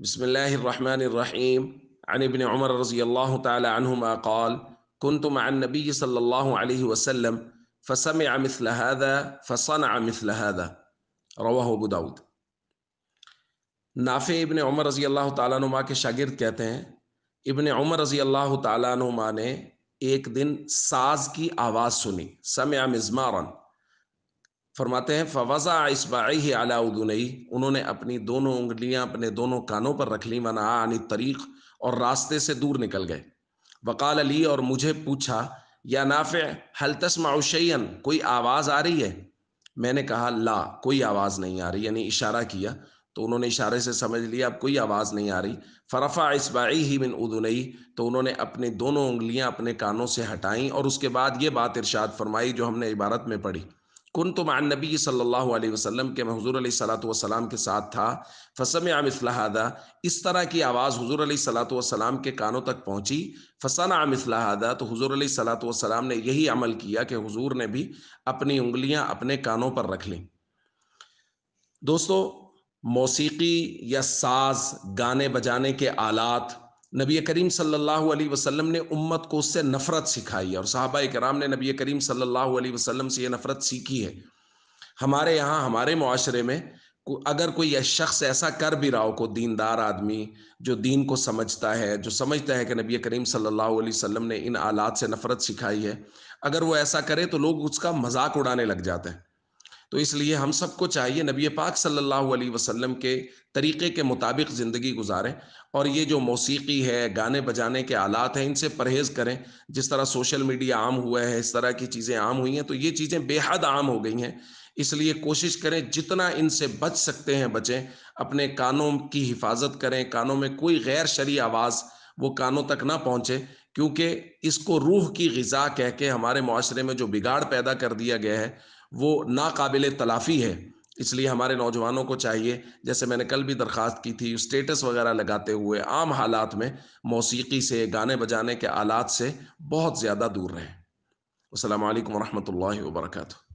بسم الله الرحمن الرحيم عن ابن عمر رضي الله تعالى عنهما قال كنت مع النبي صلى الله عليه وسلم فسمع مثل هذا فصنع مثل هذا رواه ابو داود نافع ابن عمر رضي الله تعالى عنهما کے شاگرد کہتے ہیں ابن عمر رضي الله تعالى عنهما نے ایک دن ساز کی آواز سنی سمع مزمارا فرماتے ہیں فوضا ہی علا ادنئی انہوں نے اپنی دونوں انگلیاں اپنے دونوں کانوں پر رکھ لیں منع عنی طریق اور راستے سے دور نکل گئے وقال علی اور مجھے پوچھا یا نافع حل تسمع شیئن کوئی آواز آ رہی ہے میں نے کہا لا کوئی آواز نہیں آ رہی یعنی اشارہ کیا تو انہوں نے اشارے سے سمجھ لیا اب کوئی آواز نہیں آ رہی فرفع اسباعی ہی من ادنئی تو انہوں نے اپنی دونوں انگلیاں اپنے کانوں سے ہٹائیں اور اس کے بعد یہ بات ارشاد فرمائی جو ہم نے عبارت میں پڑھی کن تو نبی صلی اللہ علیہ وسلم کے میں حضور علیہ صلاحت وسلام کے ساتھ تھا فسم عام اصلاحدہ اس طرح کی آواز حضور علیہ صلاۃ وسلام کے کانوں تک پہنچی فسن عام اصلاحدہ تو حضور علیہ صلاۃ وسلام نے یہی عمل کیا کہ حضور نے بھی اپنی انگلیاں اپنے کانوں پر رکھ لیں دوستو موسیقی یا ساز گانے بجانے کے آلات نبی کریم صلی اللہ علیہ وسلم نے امت کو اس سے نفرت سکھائی ہے اور صحابہ کرام نے نبی کریم صلی اللہ علیہ وسلم سے یہ نفرت سیکھی ہے ہمارے یہاں ہمارے معاشرے میں اگر کوئی شخص ایسا کر بھی رہا ہو کو دیندار آدمی جو دین کو سمجھتا ہے جو سمجھتا ہے کہ نبی کریم صلی اللہ علیہ وسلم نے ان آلات سے نفرت سکھائی ہے اگر وہ ایسا کرے تو لوگ اس کا مذاق اڑانے لگ جاتے ہیں تو اس لیے ہم سب کو چاہیے نبی پاک صلی اللہ علیہ وسلم کے طریقے کے مطابق زندگی گزاریں اور یہ جو موسیقی ہے گانے بجانے کے آلات ہیں ان سے پرہیز کریں جس طرح سوشل میڈیا عام ہوا ہے اس طرح کی چیزیں عام ہوئی ہیں تو یہ چیزیں بے حد عام ہو گئی ہیں اس لیے کوشش کریں جتنا ان سے بچ سکتے ہیں بچیں اپنے کانوں کی حفاظت کریں کانوں میں کوئی غیر شرعی آواز وہ کانوں تک نہ پہنچے کیونکہ اس کو روح کی غذا کہہ کے ہمارے معاشرے میں جو بگاڑ پیدا کر دیا گیا ہے وہ ناقابل تلافی ہے اس لیے ہمارے نوجوانوں کو چاہیے جیسے میں نے کل بھی درخواست کی تھی اسٹیٹس وغیرہ لگاتے ہوئے عام حالات میں موسیقی سے گانے بجانے کے آلات سے بہت زیادہ دور رہیں السلام علیکم ورحمۃ اللہ وبرکاتہ